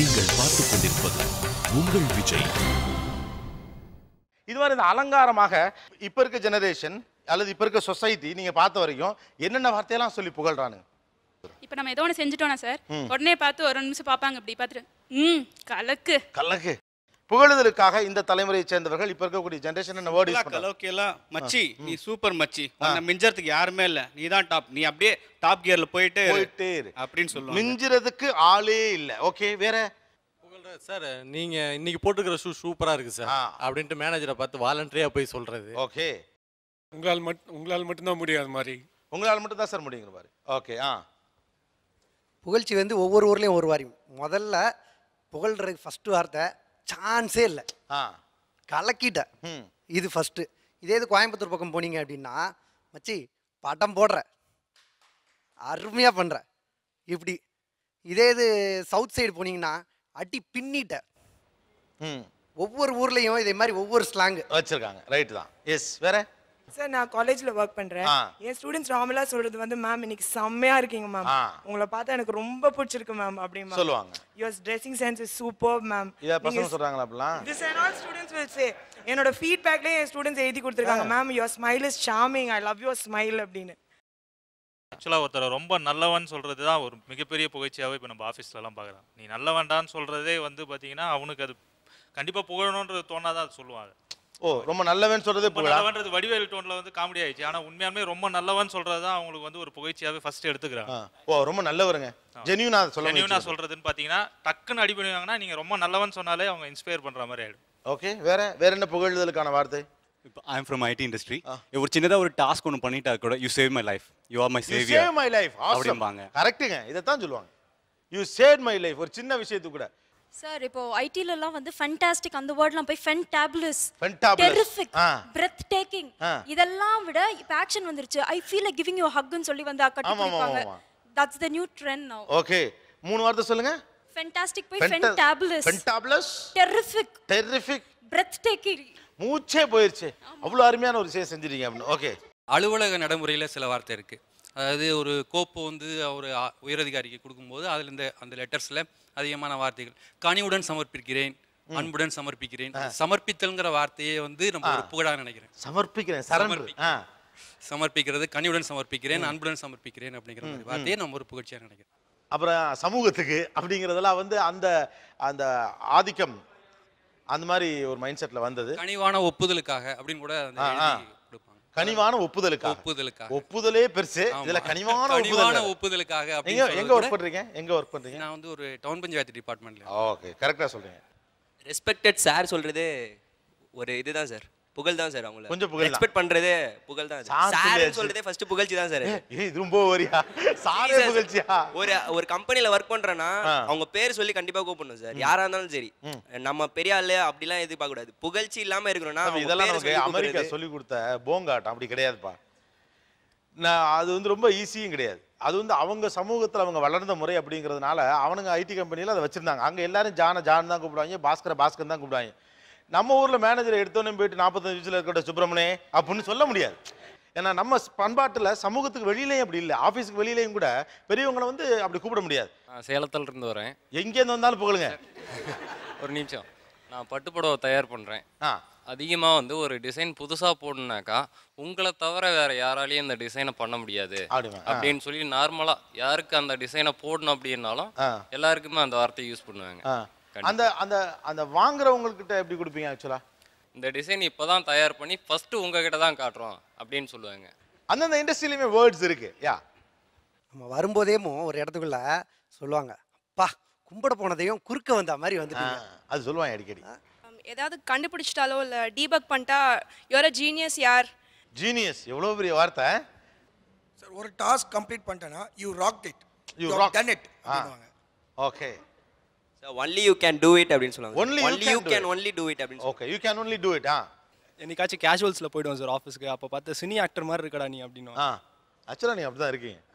நீங்கள் பார்த்துக் கொண்டிருப்பது உங்கள் விஜய் இதுவரை இந்த அலங்காரமாக இப்ப இருக்க ஜெனரேஷன் அல்லது இப்ப இருக்க சொசைட்டி நீங்க பார்த்த வரைக்கும் என்னென்ன வார்த்தையெல்லாம் சொல்லி புகழ்றானு இப்ப நம்ம ஏதோ ஒன்று செஞ்சுட்டோம்னா சார் உடனே பார்த்து ஒரு நிமிஷம் பாப்பாங்க அப்படி பாத்துட்டு கலக்கு கலக்கு புகழுதலுக்காக இந்த தலைமுறையை சேர்ந்தவர்கள் இப்ப இருக்கக்கூடிய ஜென்ரேஷன் என்ன வேர்டு கலோக்கியெல்லாம் மச்சி நீ சூப்பர் மச்சி உன்னை மிஞ்சறதுக்கு யாருமே இல்ல நீ தான் டாப் நீ அப்படியே டாப் கியர்ல போயிட்டே போயிட்டே அப்படின்னு சொல்லுவாங்க மிஞ்சுறதுக்கு ஆளே இல்ல ஓகே வேற சார் நீங்க இன்னைக்கு போட்டுக்கிற ஷூ சூப்பரா இருக்கு சார் அப்படின்ட்டு மேனேஜரை பார்த்து வாலண்டரியா போய் சொல்றது ஓகே உங்களால் மட்டும் உங்களால் மட்டும்தான் முடியாது மாதிரி உங்களால் மட்டும் தான் சார் முடியுங்கிற மாதிரி ஓகே ஆ புகழ்ச்சி வந்து ஒவ்வொரு ஊர்லேயும் ஒரு வாரி முதல்ல புகழ்றதுக்கு ஃபஸ்ட்டு வார்த்தை சான்ஸே இல்லை கலக்கிட்ட இது ஃபஸ்ட்டு இதே இது கோயம்புத்தூர் பக்கம் போனீங்க அப்படின்னா மச்சி படம் போடுற அருமையாக பண்ணுற இப்படி இதே இது சவுத் சைடு போனீங்கன்னா அடி பின்னிட்ட ஒவ்வொரு ஊர்லேயும் இதே மாதிரி ஒவ்வொரு ஸ்லாங்கு வச்சுருக்காங்க ரைட்டு தான் எஸ் வேற சார் நான் காலேஜ்ல ஒர்க் பண்றேன் என் ஸ்டூடெண்ட்ஸ் நார்மலா சொல்றது வந்து மேம் இன்னைக்கு செம்மையா இருக்கீங்க மேம் உங்களை பார்த்தா எனக்கு ரொம்ப பிடிச்சிருக்கு மேம் அப்படின்னு சொல்லுவாங்க your dressing sense is super ma'am இத பசங்க சொல்றாங்களா அப்படிலாம் this are all students will say என்னோட ஃபீட்பேக்லயே என் ஸ்டூடண்ட்ஸ் எழுதி கொடுத்துருக்காங்க ma'am your smile is charming I love your smile அப்படின்னு ஆக்சுவலாக ஒருத்தர் ரொம்ப நல்லவன் சொல்கிறது தான் ஒரு மிகப்பெரிய புகழ்ச்சியாகவே இப்போ நம்ம ஆஃபீஸ்லலாம் பார்க்குறோம் நீ நல்லவன்டான்னு சொல்கிறதே வந்து பார்த்தீங்கன்னா அவனுக்கு அது கண்டிப்பாக புகழணுன்றது தோணாதான் அது சொல்லுவாங்க ஓ ரொம்ப நல்லவன் சொல்றது நல்லவன்றது வடிவேல் டோன்ல வந்து காமெடி ஆயிடுச்சு ஆனா உண்மையாலுமே ரொம்ப நல்லவன் சொல்றது தான் அவங்களுக்கு வந்து ஒரு புகழ்ச்சியாவே ஃபர்ஸ்ட் எடுத்துக்கிறாங்க ஓ ரொம்ப நல்லவருங்க ஜெனியூனா சொல்ல ஜெனியூனா சொல்றதுன்னு பாத்தீங்கன்னா டக்குன்னு அடி பண்ணுவாங்கன்னா நீங்க ரொம்ப நல்லவன் சொன்னாலே அவங்க இன்ஸ்பயர் பண்ற மாதிரி ஆயிடும் ஓகே வேற வேற என்ன புகழ்தலுக்கான வார்த்தை இப்போ I am from IT industry ஒரு சின்னதா ஒரு டாஸ்க் ஒன்று பண்ணிட்டா கூட you save my life you are my saviour save my life அப்படிம்பாங்க கரெக்டுங்க இதை தான் சொல்லுவாங்க யூ சேவ் மை லைஃப் ஒரு சின்ன விஷயத்துக்கு கூட சார் இப்போ ஐடில எல்லாம் வந்து ஃபண்டாஸ்டிக் அந்த வேர்ட்லாம் போய் ஃபென்டாபுலஸ் டெரிஃபிக் பிரெத் டேக்கிங் இதெல்லாம் விட இப்ப ஆக்ஷன் வந்துருச்சு I feel like giving you ஹக்னு சொல்லி வந்து கட்டி கொடுப்பாங்க that's the new trend now okay மூணு வார்த்தை சொல்லுங்க ஃபண்டாஸ்டிக் போய் fantabulous fantabulous terrific terrific breathtaking மூச்சே போயிருச்சு அவ்வளவு அருமையான ஒரு விஷயம் செஞ்சிருக்கீங்க அப்படின்னு ஓகே அலுவலக நடைமுறையில சில வார்த்தை இருக்கு அதாவது ஒரு கோப்பு வந்து அவர் உயரதிகாரிக்கு கொடுக்கும்போது அதில் இந்த அந்த லெட்டர்ஸில் அதிகமான வார்த்தைகள் கனிவுடன் சமர்ப்பிக்கிறேன் அன்புடன் சமர்ப்பிக்கிறேன் சமர்ப்பித்தல்ங்கிற வார்த்தையை வந்து நம்ம ஒரு புகழாக நினைக்கிறேன் சமர்ப்பிக்கிறேன் சமர்ப்பிக்கிறேன் சமர்ப்பிக்கிறது கனிவுடன் சமர்ப்பிக்கிறேன் அன்புடன் சமர்ப்பிக்கிறேன் அப்படிங்கிற மாதிரி வார்த்தையை நம்ம ஒரு புகழ்ச்சியாக நினைக்கிறேன் அப்புறம் சமூகத்துக்கு அப்படிங்கிறதெல்லாம் வந்து அந்த அந்த ஆதிக்கம் அந்த மாதிரி ஒரு மைண்ட் செட்டில் வந்தது கனிவான ஒப்புதலுக்காக அப்படின்னு கூட கனிவான ஒப்புதலுக்காக ஒப்புதலுக்காக ஒப்புதலே பெருசு இதுல கனிவான கனிவான ஒப்புதலுக்காக எங்க எங்க ஒர்க் பண்றீங்க எங்க ஒர்க் பண்றீங்க நான் வந்து ஒரு டவுன் பஞ்சாயத்து டிபார்ட்மெண்ட்ல ஓகே கரெக்டா சொல்றீங்க ரெஸ்பெக்டட் சார் சொல்றதே ஒரு இதுதான் சார் புகழ் தான் சார் அவங்கள கொஞ்சம் புகழ் எக்ஸ்பெக்ட் பண்றதே புகழ் தான் சார் சொல்றதே ஃபர்ஸ்ட் புகழ்ச்சி தான் சார் இது ரொம்ப ஓரியா சாரே புகழ்ச்சியா ஒரு ஒரு கம்பெனில ஒர்க் பண்றேன்னா அவங்க பேர் சொல்லி கண்டிப்பா கூப்பிடணும் சார் யாரா இருந்தாலும் சரி நம்ம பெரிய ஆளு எல்லாம் எதிர்பார்க்க கூடாது புகழ்ச்சி இல்லாம இருக்கணும்னா இதெல்லாம் நமக்கு அமெரிக்கா சொல்லி கொடுத்த போங்காட்டம் அப்படி கிடையாதுப்பா நான் அது வந்து ரொம்ப ஈஸியும் கிடையாது அது வந்து அவங்க சமூகத்தில் அவங்க வளர்ந்த முறை அப்படிங்கிறதுனால அவனுங்க ஐடி கம்பெனியில் அதை வச்சுருந்தாங்க அங்கே எல்லாரும் ஜான ஜான் தான் கூப்பிடுவாங்க பாஸ்கரை பாஸ்கர் தான் கூப்பிடுவாங்க நம்ம ஊரில் மேனேஜரை எடுத்தோன்னு போயிட்டு நாற்பத்தஞ்சு வயசில் இருக்கட்டும் சுப்பிரமணியே அப்படின்னு சொல்ல முடியாது ஏன்னா நம்ம பண்பாட்டில் சமூகத்துக்கு வெளியிலையும் அப்படி இல்லை ஆஃபீஸுக்கு வெளியிலையும் கூட பெரியவங்களை வந்து அப்படி கூப்பிட முடியாது சேலத்தில் இருந்து வரேன் எங்கேருந்து வந்தாலும் புகழுங்க ஒரு நிமிஷம் நான் பட்டுப்புடவை தயார் பண்ணுறேன் ஆ அதிகமாக வந்து ஒரு டிசைன் புதுசாக போடணுனாக்கா உங்களை தவிர வேற யாராலையும் இந்த டிசைனை பண்ண முடியாது அப்படின்னு சொல்லி நார்மலாக யாருக்கு அந்த டிசைனை போடணும் அப்படின்னாலும் எல்லாருக்குமே அந்த வார்த்தையை யூஸ் பண்ணுவாங்க அந்த அந்த அந்த வாங்குறவங்கக்கிட்ட எப்படி கொடுப்பீங்க ஆக்சுவலாக இந்த டிசைன் இப்போ தான் தயார் பண்ணி ஃபஸ்ட்டு உங்ககிட்ட தான் காட்டுறோம் அப்படின்னு சொல்லுவாங்க அந்தந்த இண்டஸ்ட்ரியிலுமே வேர்ட்ஸ் இருக்கு யா நம்ம வரும்போதேமோ ஒரு இடத்துக்குள்ள சொல்லுவாங்க அப்பா கும்பிட போனதையும் குறுக்க வந்த மாதிரி வந்து அது சொல்லுவாங்க அடிக்கடி ஏதாவது கண்டுபிடிச்சிட்டாலோ இல்லை டீபக் பண்ணிட்டா யோர ஜீனியஸ் யார் ஜீனியஸ் எவ்வளோ பெரிய வார்த்தை சார் ஒரு டாஸ்க் கம்ப்ளீட் பண்ணிட்டேன்னா you rock it you rock done it okay only you can do it அப்படின்னு சொல்லுவாங்க only only you can only do it அப்படின்னு okay you can only do it ஆ என்னைக்காச்சும் கேஷுவல்ஸில் போயிடுவோம் சார் ஆஃபீஸ்க்கு அப்போ பார்த்து சினி ஆக்டர் மாதிரி இருக்கடா நீ அப்படின்னு ஆ ஆக்சுவலாக நீ அப்படி தான் இருக்கீங்க